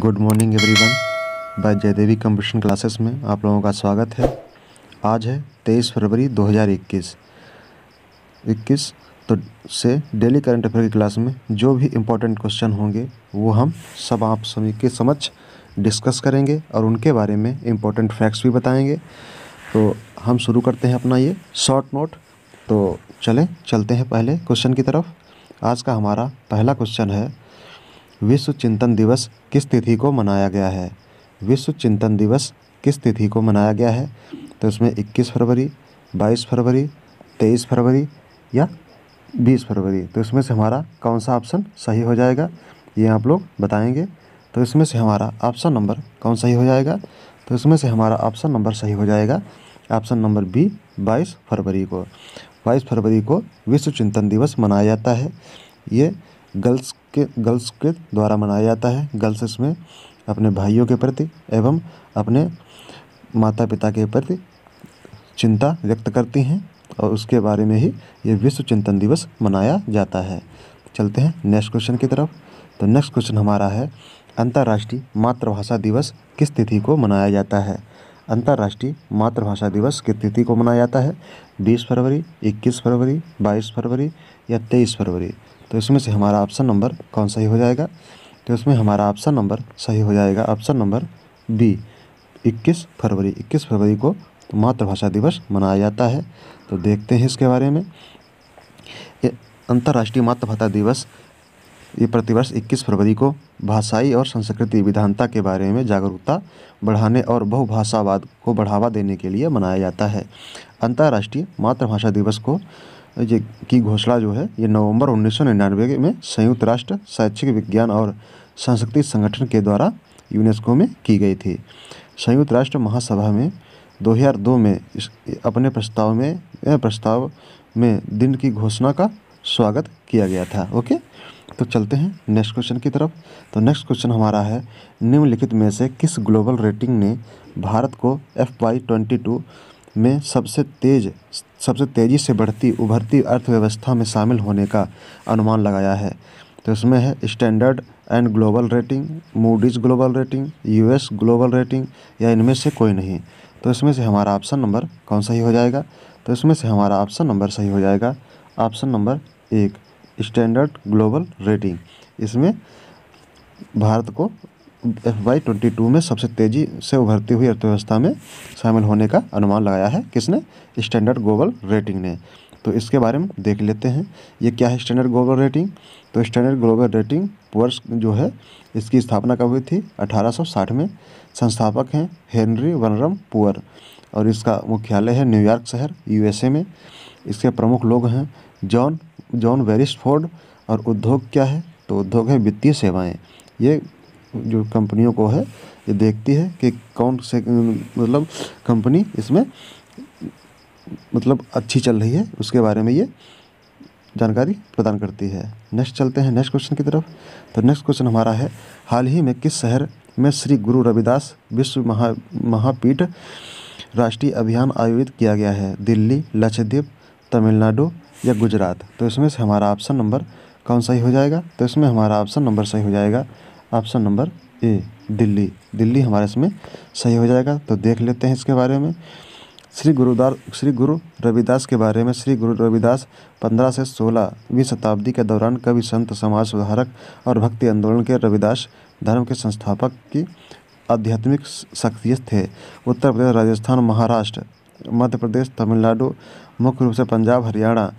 good morning everyone by Jaidevi कंप्यूशन classes में आप लोगों का स्वागत है आज है 23 फरवरी 2021 21 तो से डेली करंट अफेयर की क्लास में जो भी इम्पोर्टेंट क्वेश्चन होंगे वो हम सब आप सभी के समक्ष डिस्कस करेंगे और उनके बारे में इम्पोर्टेंट फैक्ट्स भी बताएंगे तो हम शुरू करते हैं अपना ये शॉर्ट नोट तो चलें चलते हैं पहले क्वेश्चन की तरफ आज का हमारा पहला क्वेश्चन है विश्व चिंतन दिवस किस तिथि को मनाया गया है विश्व चिंतन दिवस किस तिथि को मनाया गया है तो इसमें 21 फरवरी 22 फरवरी 23 फरवरी या 20 फरवरी तो इसमें से हमारा कौन सा ऑप्शन सही हो जाएगा ये आप लोग बताएंगे तो इसमें से हमारा ऑप्शन नंबर कौन सही हो जाएगा तो इसमें से हमारा ऑप्शन नंबर सही हो जाएगा ऑप्शन नंबर बी बाईस फरवरी को बाईस फरवरी को विश्व चिंतन दिवस मनाया जाता है ये गर्ल्स के गर्ल्स के द्वारा मनाया जाता है गर्ल्स इसमें अपने भाइयों के प्रति एवं अपने माता पिता के प्रति चिंता व्यक्त करती हैं और उसके बारे में ही ये विश्व चिंतन दिवस मनाया जाता है चलते हैं नेक्स्ट क्वेश्चन की तरफ तो नेक्स्ट क्वेश्चन हमारा है अंतर्राष्ट्रीय मातृभाषा दिवस किस तिथि को मनाया जाता है अंतर्राष्ट्रीय मातृभाषा दिवस किस तिथि को मनाया जाता है 20 फरवरी 21 फरवरी 22 फरवरी या 23 फरवरी तो इसमें से हमारा ऑप्शन नंबर कौन सही हो जाएगा तो इसमें हमारा ऑप्शन नंबर सही हो जाएगा ऑप्शन नंबर बी इक्कीस फरवरी इक्कीस फरवरी को तो मातृभाषा दिवस मनाया जाता है तो देखते हैं इसके बारे में अंतर्राष्ट्रीय मातृभाषा दिवस ये प्रतिवर्ष 21 फरवरी को भाषाई और संस्कृति विधानता के बारे में जागरूकता बढ़ाने और बहुभाषावाद को बढ़ावा देने के लिए मनाया जाता है अंतर्राष्ट्रीय मातृभाषा दिवस को की घोषणा जो है ये नवंबर उन्नीस में संयुक्त राष्ट्र शैक्षिक विज्ञान और संस्कृति संगठन के द्वारा यूनेस्को में की गई थी संयुक्त राष्ट्र महासभा में 2002 में इस अपने प्रस्ताव में प्रस्ताव में दिन की घोषणा का स्वागत किया गया था ओके तो चलते हैं नेक्स्ट क्वेश्चन की तरफ तो नेक्स्ट क्वेश्चन हमारा है निम्नलिखित में से किस ग्लोबल रेटिंग ने भारत को एफ वाई ट्वेंटी टू में सबसे तेज सबसे तेज़ी से बढ़ती उभरती अर्थव्यवस्था में शामिल होने का अनुमान लगाया है तो इसमें है standard and global rating Moody's global rating US global rating या इनमें से कोई नहीं तो इसमें से हमारा ऑप्शन नंबर कौन सही हो जाएगा तो इसमें से हमारा ऑप्शन नंबर सही हो जाएगा ऑप्शन नंबर एक स्टैंडर्ड ग्लोबल रेटिंग इसमें भारत को एफ वाई ट्वेंटी टू में सबसे तेज़ी से उभरती हुई अर्थव्यवस्था में शामिल होने का अनुमान लगाया है किसने स्टैंडर्ड ग्लोबल रेटिंग ने तो इसके बारे में देख लेते हैं ये क्या है स्टैंडर्ड ग्लोबल रेटिंग तो स्टैंडर्ड ग्लोबल रेटिंग पुअर्स जो है इसकी स्थापना कब हुई थी 1860 में संस्थापक हैं हेनरी वनरम पुअर और इसका मुख्यालय है न्यूयॉर्क शहर यूएसए में इसके प्रमुख लोग हैं जॉन जॉन वेरिस्फोर्ड और उद्योग क्या है तो उद्योग है वित्तीय सेवाएँ ये जो कंपनियों को है ये देखती है कि कौन से मतलब कंपनी इसमें मतलब अच्छी चल रही है उसके बारे में ये जानकारी प्रदान करती है नेक्स्ट चलते हैं नेक्स्ट क्वेश्चन की तरफ तो नेक्स्ट क्वेश्चन हमारा है हाल ही में किस शहर में श्री गुरु रविदास विश्व महा महापीठ राष्ट्रीय अभियान आयोजित किया गया है दिल्ली लक्षद्वीप तमिलनाडु या गुजरात तो इसमें से हमारा ऑप्शन नंबर कौन सही हो जाएगा तो इसमें हमारा ऑप्शन नंबर सही हो जाएगा option number A Delhi Delhi हमारे इसमें सही हो जाएगा तो देख लेते हैं इसके बारे में श्री गुरुदार श्री गुरु रविदास के बारे में श्री गुरु रविदास 15 से 16वीं शताब्दी के दौरान कवि संत समाज सुधारक और भक्ति आंदोलन के रविदास धर्म के संस्थापक की आध्यात्मिक शख्सियत थे उत्तर प्रदेश राजस्थान महाराष्ट्र मध्य प्रदेश तमिलनाडु मुख्य रूप से पंजाब हरियाणा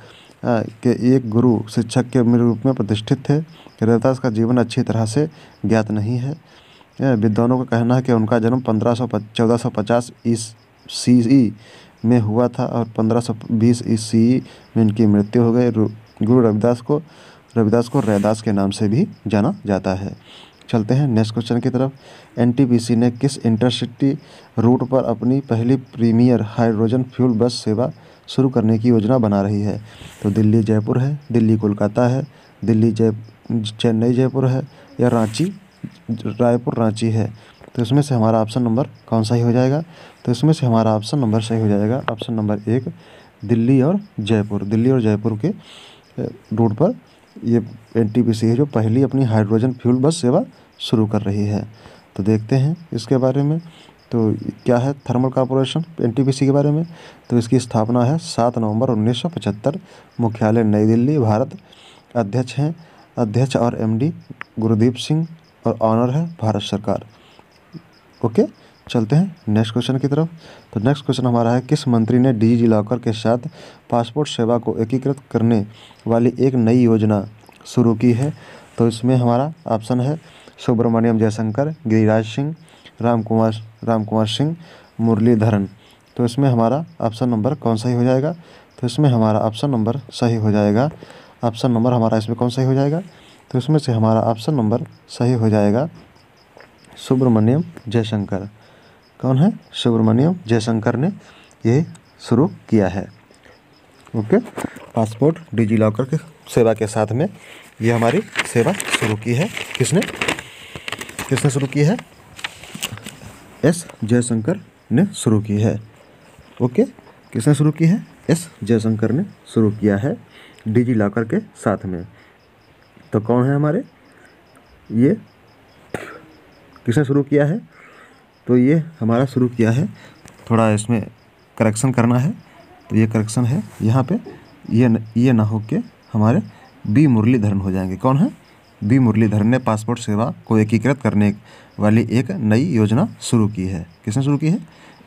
हाँ, के एक गुरु शिक्षक के रूप में प्रतिष्ठित थे रविदास का जीवन अच्छी तरह से ज्ञात नहीं है विद्वानों का कहना है कि उनका जन्म पंद्रह सौ चौदह सौ पचास सी में हुआ था और पंद्रह सौ बीस में इनकी मृत्यु हो गई गुरु रविदास को रविदास को रैदास के नाम से भी जाना जाता है चलते हैं नेक्स्ट क्वेश्चन की तरफ एनटीपीसी ने किस इंटरसिटी रूट पर अपनी पहली प्रीमियर हाइड्रोजन फ्यूल बस सेवा शुरू करने की योजना बना रही है तो दिल्ली जयपुर है दिल्ली कोलकाता है दिल्ली जय चेन्नई जयपुर है या रांची रायपुर रांची है तो इसमें से हमारा ऑप्शन नंबर कौन सा ही हो जाएगा तो इसमें से हमारा ऑप्शन नंबर सही हो जाएगा ऑप्शन नंबर एक दिल्ली और जयपुर दिल्ली और जयपुर के रूट पर ये एन है जो पहली अपनी हाइड्रोजन फ्यूल बस सेवा शुरू कर रही है तो देखते हैं इसके बारे में तो क्या है थर्मल कॉरपोरेशन एन के बारे में तो इसकी स्थापना है सात नवंबर उन्नीस मुख्यालय नई दिल्ली भारत अध्यक्ष हैं अध्यक्ष और एमडी गुरुदीप सिंह और ऑनर है भारत सरकार ओके चलते हैं नेक्स्ट क्वेश्चन की तरफ तो नेक्स्ट क्वेश्चन हमारा है किस मंत्री ने डिजी लॉकर के साथ पासपोर्ट सेवा को एकीकृत करने वाली एक नई योजना शुरू की है तो इसमें हमारा ऑप्शन है सुब्रमण्यम जयशंकर गिरिराज सिंह राम कुमार राम कुमार सिंह मुरलीधरन तो इसमें हमारा ऑप्शन नंबर कौन सही हो जाएगा तो इसमें हमारा ऑप्शन नंबर सही हो जाएगा ऑप्शन नंबर हमारा इसमें कौन सही हो जाएगा तो इसमें से हमारा ऑप्शन नंबर सही हो जाएगा सुब्रमण्यम जयशंकर कौन है सुब्रमण्यम जयशंकर ने ये शुरू किया है ओके पासपोर्ट डिजी लॉकर के सेवा के साथ में ये हमारी सेवा शुरू की है किसने किसने शुरू की है एस जयशंकर ने शुरू की है ओके किसने शुरू की है एस जयशंकर ने शुरू किया है डिजी लॉकर के साथ में तो कौन है हमारे ये किसने शुरू किया है तो ये हमारा शुरू किया है थोड़ा इसमें करेक्शन करना है तो ये करेक्शन है यहाँ पे ये न, ये ना हो के हमारे बी मुरलीधरन हो जाएंगे कौन है बी मुरलीधर ने पासपोर्ट सेवा को एकीकृत करने वाली एक नई योजना शुरू की है किसने शुरू की है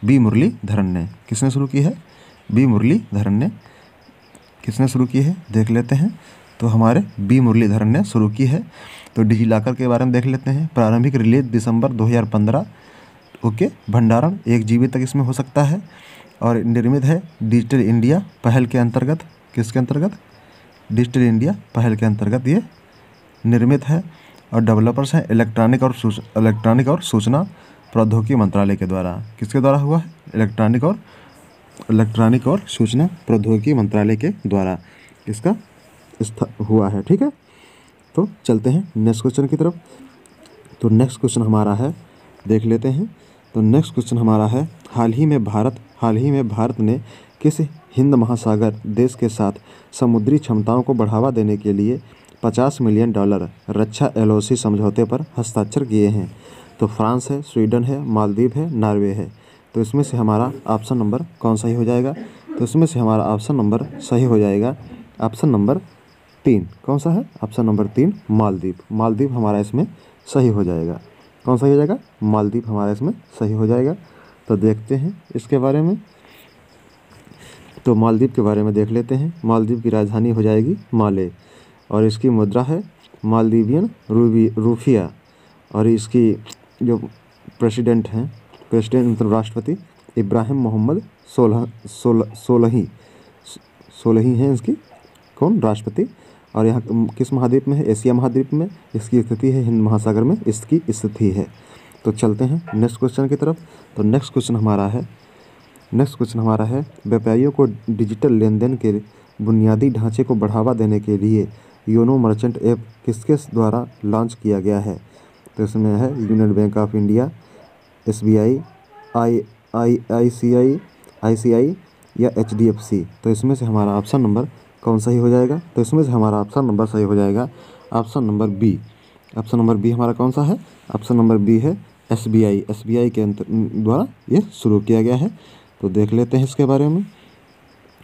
बी मुरलीधरन ने किसने शुरू की है बी मुरलीधरन ने किसने शुरू की है देख लेते हैं तो हमारे बी मुरलीधरन ने शुरू की है तो डिजी लॉकर के बारे में देख लेते हैं प्रारंभिक रिलीज दिसंबर 2015 ओके भंडारण एक जीबी तक इसमें हो सकता है और निर्मित है डिजिटल इंडिया पहल के अंतर्गत किसके अंतर्गत डिजिटल इंडिया पहल के अंतर्गत ये निर्मित है और डेवलपर्स हैं इलेक्ट्रॉनिक और इलेक्ट्रॉनिक और सूचना प्रौद्योगिकी मंत्रालय के द्वारा किसके द्वारा हुआ है इलेक्ट्रॉनिक और इलेक्ट्रॉनिक और सूचना प्रौद्योगिकी मंत्रालय के द्वारा इसका हुआ है ठीक है तो चलते हैं नेक्स्ट क्वेश्चन की तरफ तो नेक्स्ट क्वेश्चन हमारा है देख लेते हैं तो नेक्स्ट क्वेश्चन हमारा है हाल ही में भारत हाल ही में भारत ने किस हिंद महासागर देश के साथ समुद्री क्षमताओं को बढ़ावा देने के लिए 50 मिलियन डॉलर रक्षा एलओसी समझौते पर हस्ताक्षर किए हैं तो फ्रांस है स्वीडन है मालदीव है नॉर्वे है तो इसमें से हमारा ऑप्शन नंबर कौन सही हो जाएगा तो इसमें से हमारा ऑप्शन नंबर सही हो जाएगा ऑप्शन नंबर तीन कौन सा है ऑप्शन नंबर तीन मालदीप मालदीप हमारा इसमें सही हो जाएगा कौन सा हो जाएगा मालदीप हमारा इसमें सही हो जाएगा तो देखते हैं इसके बारे में तो मालदीप के बारे में देख लेते हैं मालदीप की राजधानी हो जाएगी माले और इसकी मुद्रा है मालदीवियन रूबी रूफिया और इसकी जो प्रेसिडेंट हैं प्रेसिडेंट मतलब राष्ट्रपति इब्राहिम मोहम्मद सोलह सोलह सोलही सोलही हैं इसकी कौन राष्ट्रपति और यहाँ किस महाद्वीप में है एशिया महाद्वीप में इसकी स्थिति है हिंद महासागर में इसकी स्थिति है तो चलते हैं नेक्स्ट क्वेश्चन की तरफ तो नेक्स्ट क्वेश्चन हमारा है नेक्स्ट क्वेश्चन हमारा है व्यापारियों को डिजिटल लेन देन के बुनियादी ढांचे को बढ़ावा देने के लिए योनो मर्चेंट ऐप किसके द्वारा लॉन्च किया गया है तो इसमें है union bank of India S B I I I I C I I C I या एच डी एफ सी तो इसमें से हमारा ऑप्शन नंबर कौन सा ही हो जाएगा तो इसमें से हमारा ऑप्शन नंबर सही हो जाएगा option number B option number B हमारा कौन सा है ऑप्शन नंबर बी है S B I S B I के द्वारा ये शुरू किया गया है तो देख लेते हैं इसके बारे में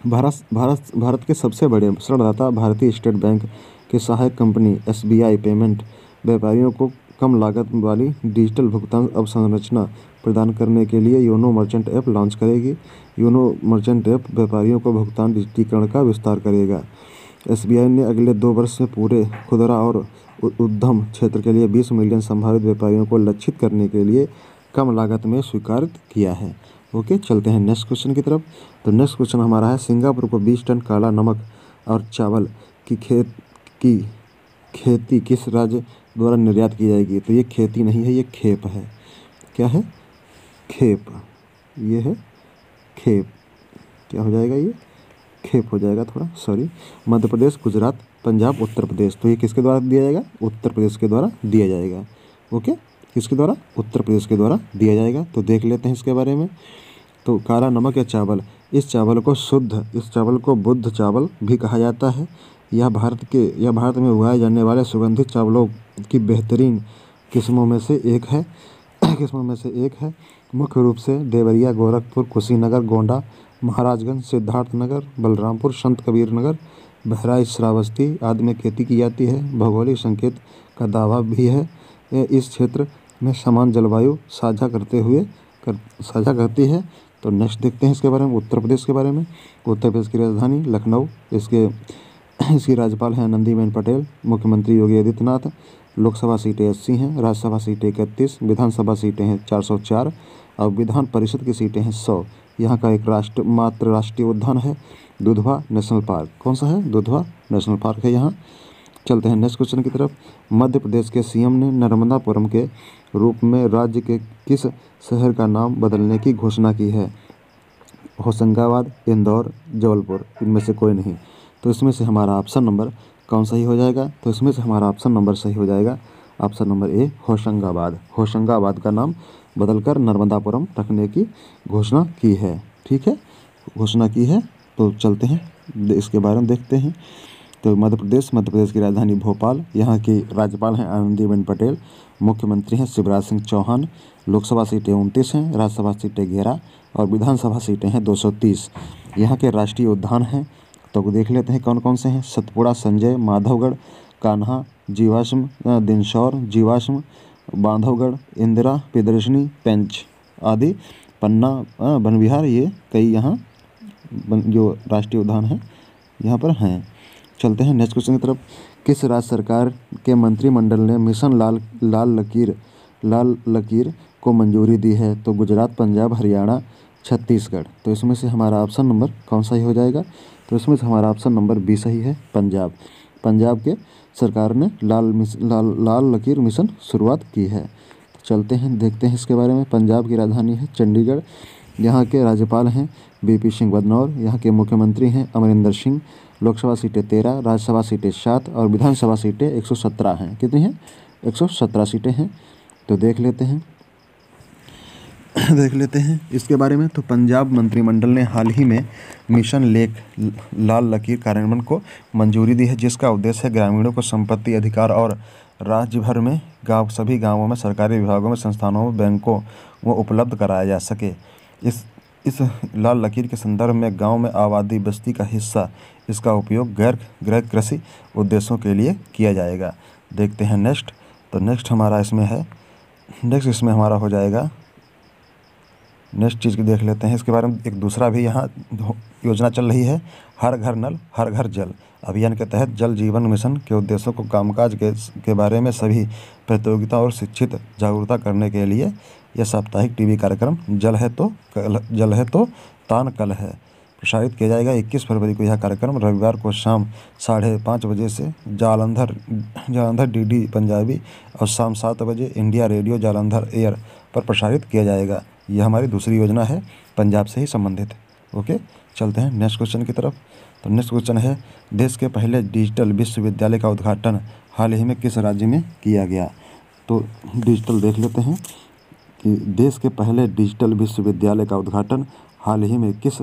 भारत भारत भारत के सबसे बड़े ऋणदाता भारतीय स्टेट बैंक की सहायक कंपनी एसबीआई पेमेंट व्यापारियों को कम लागत वाली डिजिटल भुगतान अवसंरचना प्रदान करने के लिए योनो मर्चेंट ऐप लॉन्च करेगी योनो मर्चेंट ऐप व्यापारियों को भुगतान डिजिटीकरण का विस्तार करेगा एसबीआई ने अगले दो वर्ष में पूरे खुदरा और उद्यम क्षेत्र के लिए 20 मिलियन संभावित व्यापारियों को लक्षित करने के लिए कम लागत में स्वीकार किया है ओके चलते हैं नेक्स्ट क्वेश्चन की तरफ तो नेक्स्ट क्वेश्चन हमारा है सिंगापुर को बीस टन काला नमक और चावल की खेत की खेती किस राज्य द्वारा निर्यात की जाएगी तो ये खेती नहीं है ये खेप है क्या है खेप ये है खेप क्या हो जाएगा ये खेप हो जाएगा थोड़ा सॉरी मध्य प्रदेश गुजरात पंजाब उत्तर प्रदेश तो ये किसके द्वारा दिया जाएगा उत्तर प्रदेश के द्वारा दिया जाएगा ओके किसके द्वारा उत्तर प्रदेश के द्वारा दिया जाएगा तो देख लेते हैं इसके बारे में तो काला नमक या चावल इस चावल को शुद्ध इस चावल को बुद्ध चावल भी कहा जाता है यह भारत के यह भारत में उगाए जाने वाले सुगंधित चावलों की बेहतरीन किस्मों में से एक है किस्मों में से एक है मुख्य रूप से देवरिया गोरखपुर कुशीनगर गोंडा महाराजगंज सिद्धार्थनगर बलरामपुर संत कबीर नगर बहराइच श्रावस्ती आदि में खेती की जाती है भौगोलिक संकेत का दावा भी है इस क्षेत्र में समान जलवायु साझा करते हुए कर साझा करती है तो नेक्स्ट देखते हैं इसके बारे में उत्तर प्रदेश के बारे में उत्तर प्रदेश की राजधानी लखनऊ इसके इसकी राज्यपाल हैं आनंदीबेन पटेल मुख्यमंत्री योगी आदित्यनाथ लोकसभा सीटें अस्सी हैं राज्यसभा सीटें इकतीस विधानसभा सीटें हैं चार सौ चार और विधान परिषद की सीटें हैं सौ यहाँ का एक राष्ट्र मात्र राष्ट्रीय उद्यान है दुधवा नेशनल पार्क कौन सा है दुधवा नेशनल पार्क है यहाँ चलते हैं नेक्स्ट क्वेश्चन की तरफ मध्य प्रदेश के सीएम ने नर्मदापुरम के रूप में राज्य के किस शहर का नाम बदलने की घोषणा की है होशंगाबाद इंदौर जबलपुर इनमें से कोई नहीं तो इसमें से हमारा ऑप्शन नंबर कौन सही हो जाएगा तो इसमें से हमारा ऑप्शन नंबर सही हो जाएगा option number A Hoshangabad Hoshangabad का नाम बदलकर नर्मदापुरम रखने की घोषणा की है ठीक है घोषणा की है तो चलते हैं इसके बारे में देखते हैं तो मध्य प्रदेश मध्य प्रदेश की राजधानी भोपाल यहाँ की राज्यपाल हैं आनंदीबेन पटेल मुख्यमंत्री हैं शिवराज सिंह चौहान लोकसभा सीटें उनतीस हैं राज्यसभा सीटें ग्यारह और विधानसभा सीटें हैं 230 यहाँ के राष्ट्रीय उद्यान हैं तो देख लेते हैं कौन कौन से हैं सतपुड़ा संजय माधवगढ़ कान्हा जीवाश्म दिनशौर जीवाश्म बांधवगढ़ इंदिरा प्रदर्शनी पेंच आदि पन्ना वन ये कई यहाँ जो राष्ट्रीय उद्यान हैं यहाँ पर हैं चलते हैं नेक्स्ट क्वेश्चन की तरफ किस राज्य सरकार के मंत्रिमंडल ने मिशन लाल लाल लकीर लाल लकीर को मंजूरी दी है तो गुजरात पंजाब हरियाणा छत्तीसगढ़ तो इसमें से हमारा ऑप्शन नंबर कौन सा ही हो जाएगा तो इसमें से हमारा ऑप्शन नंबर बी सही है पंजाब पंजाब के सरकार ने लाल लाल लाल लकीर मिशन शुरुआत की है तो चलते हैं देखते हैं इसके बारे में पंजाब की राजधानी है चंडीगढ़ यहाँ के राज्यपाल हैं बी सिंह बदनौर यहाँ के मुख्यमंत्री हैं अमरिंदर सिंह लोकसभा सीटें तेरह राज्यसभा सीटें सात और विधानसभा सीटें एक सौ सत्रह हैं कितनी हैं एक सौ सत्रह सीटें हैं तो देख लेते हैं देख लेते हैं इसके बारे में तो पंजाब मंत्रिमंडल ने हाल ही में मिशन लेक लाल लकीर कार्यान्वयन को मंजूरी दी है जिसका उद्देश्य है ग्रामीणों को संपत्ति अधिकार और राज्य भर में गांव सभी गांवों में सरकारी विभागों में संस्थानों में बैंकों व उपलब्ध कराया जा सके इस इस लाल लकीर के संदर्भ में गांव में आबादी बस्ती का हिस्सा इसका उपयोग गैर गृह कृषि उद्देश्यों के लिए किया जाएगा देखते हैं नेक्स्ट तो नेक्स्ट हमारा इसमें है नेक्स्ट इसमें हमारा हो जाएगा नेक्स्ट चीज़ देख लेते हैं इसके बारे में एक दूसरा भी यहाँ योजना चल रही है हर घर नल हर घर जल अभियान के तहत जल जीवन मिशन के उद्देश्यों को कामकाज के के बारे में सभी प्रतियोगिता और शिक्षित जागरूकता करने के लिए यह साप्ताहिक टीवी कार्यक्रम जल है तो कल जल है तो तान कल है प्रसारित किया जाएगा 21 फरवरी को यह कार्यक्रम रविवार को शाम साढ़े पाँच बजे से जालंधर जालंधर डीडी पंजाबी और शाम सात बजे इंडिया रेडियो जालंधर एयर पर प्रसारित किया जाएगा यह हमारी दूसरी योजना है पंजाब से ही संबंधित ओके चलते हैं नेक्स्ट क्वेश्चन की तरफ तो नेक्स्ट क्वेश्चन है देश के पहले डिजिटल विश्वविद्यालय का उद्घाटन हाल ही में किस राज्य में किया गया तो डिजिटल देख लेते हैं कि देश के पहले डिजिटल विश्वविद्यालय का उद्घाटन हाल ही में किस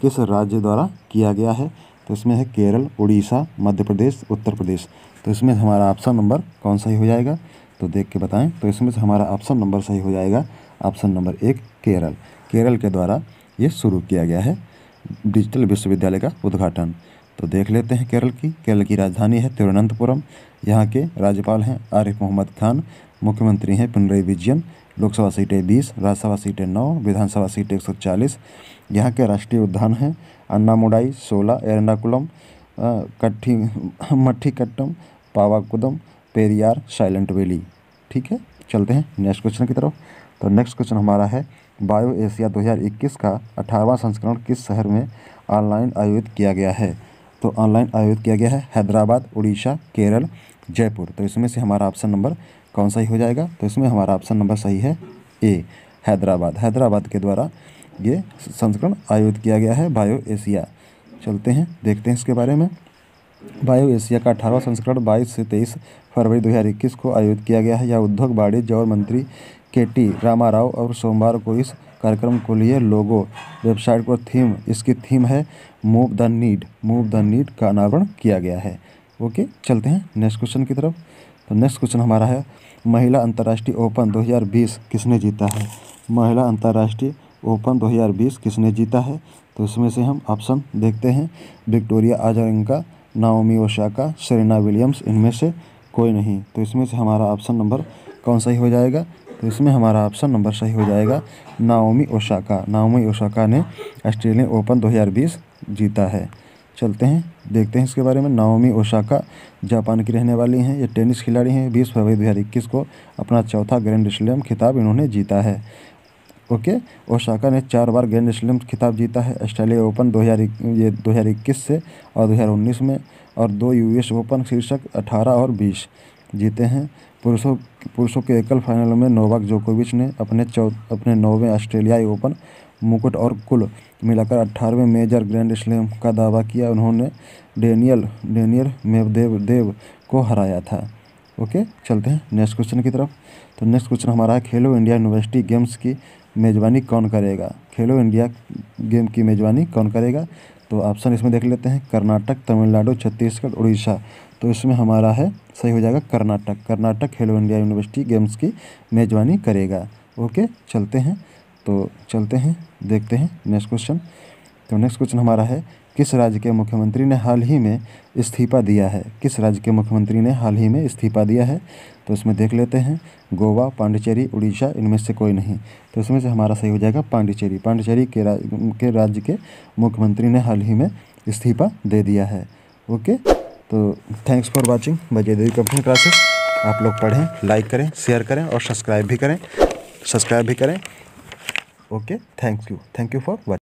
किस राज्य द्वारा किया गया है तो इसमें है केरल उड़ीसा मध्य प्रदेश उत्तर प्रदेश तो इसमें हमारा ऑप्शन नंबर कौन सही हो जाएगा तो देख के बताएं तो इसमें से हमारा ऑप्शन नंबर सही हो जाएगा ऑप्शन नंबर एक केरल केरल के द्वारा ये शुरू किया गया है डिजिटल विश्वविद्यालय का उद्घाटन तो देख लेते हैं केरल की केरल की राजधानी है तिरुवनंतपुरम यहाँ के राज्यपाल हैं आरिफ मोहम्मद खान मुख्यमंत्री हैं पिनरई विजयन लोकसभा सीटें बीस राज्यसभा सीटें नौ विधानसभा सीटें एक सौ चालीस यहाँ के राष्ट्रीय उद्यान हैं अन्नामुडाई सोला एर्नाकुलम कट्ठी मट्ठीकट्टम पावाकुदम पेरियार साइलेंट वैली ठीक है चलते हैं नेक्स्ट क्वेश्चन की तरफ तो नेक्स्ट क्वेश्चन हमारा है बायो एशिया 2021 का अठारहवां संस्करण किस शहर में ऑनलाइन आयोजित किया गया है तो ऑनलाइन आयोजित किया गया है हैदराबाद उड़ीसा केरल जयपुर तो इसमें से हमारा ऑप्शन नंबर कौन सा ही हो जाएगा तो इसमें हमारा ऑप्शन नंबर सही है ए हैदराबाद हैदराबाद के द्वारा ये संस्करण आयोजित किया गया है बायो एशिया चलते हैं देखते हैं इसके बारे में बायो एशिया का अठारहवा संस्करण 22 से 23 फरवरी 2021 को आयोजित किया गया है यह उद्योग वाणिज्य और मंत्री के टी रामाराव और सोमवार को इस कार्यक्रम को लिए लोगो वेबसाइट को थीम इसकी थीम है move the need move the need का अनावरण किया गया है ओके चलते हैं नेक्स्ट क्वेश्चन की तरफ तो नेक्स्ट क्वेश्चन हमारा है महिला अंतर्राष्ट्रीय ओपन 2020 किसने जीता है महिला अंतर्राष्ट्रीय ओपन 2020 किसने जीता है तो इसमें से हम ऑप्शन देखते हैं Victoria Azarenka Naomi Osaka Serena Williams इनमें से कोई नहीं तो इसमें से हमारा ऑप्शन नंबर कौन सही हो जाएगा तो इसमें हमारा ऑप्शन नंबर सही हो जाएगा नाओमी ओशाका नाओमी ओशाका ने ऑस्ट्रेलियन ओपन 2020 जीता है चलते हैं देखते हैं इसके बारे में नाओमी ओशाका जापान की रहने वाली हैं ये टेनिस खिलाड़ी हैं बीस फरवरी दो हज़ार इक्कीस को अपना चौथा ग्रैंड स्लैम खिताब इन्होंने जीता है ओके ओशाका ने चार बार ग्रैंड स्लैम खिताब जीता है ऑस्ट्रेलिया ओपन दो हज़ार ये दो हज़ार इक्कीस से और दो हज़ार उन्नीस में और दो यूएस ओपन शीर्षक अठारह और बीस जीते हैं पुरुषों पुरुषों के एकल फाइनल में नोवाक जोकोविच ने अपने चौ अपने नौवें ऑस्ट्रेलियाई ओपन मुकुट और कुल मिलाकर अट्ठारहवें मेजर ग्रैंड स्लैम का दावा किया उन्होंने डेनियल डेनियल मेवदेव देव को हराया था ओके चलते हैं नेक्स्ट क्वेश्चन की तरफ तो नेक्स्ट क्वेश्चन हमारा है खेलो इंडिया यूनिवर्सिटी गेम्स की मेज़बानी कौन करेगा खेलो इंडिया गेम की मेज़बानी कौन करेगा तो ऑप्शन इसमें देख लेते हैं कर्नाटक तमिलनाडु छत्तीसगढ़ उड़ीसा तो इसमें हमारा है सही हो जाएगा कर्नाटक कर्नाटक खेलो इंडिया यूनिवर्सिटी गेम्स की मेज़बानी करेगा ओके चलते हैं तो चलते हैं देखते हैं नेक्स्ट क्वेश्चन तो नेक्स्ट क्वेश्चन हमारा है किस राज्य के मुख्यमंत्री ने हाल ही में इस्तीफा दिया है किस राज्य के मुख्यमंत्री ने हाल ही में इस्तीफा दिया है तो इसमें देख लेते हैं गोवा पांडिचेरी उड़ीसा इनमें से कोई नहीं तो इसमें से हमारा सही हो जाएगा पांडिचेरी पांडिचेरी के राज्य के राज्य के मुख्यमंत्री ने हाल ही में इस्तीफा दे दिया है ओके तो थैंक्स फॉर वॉचिंग बजे देवी कंपनी क्लासेस आप लोग पढ़ें लाइक करें शेयर करें और सब्सक्राइब भी करें सब्सक्राइब भी करें okay thank you thank you for watching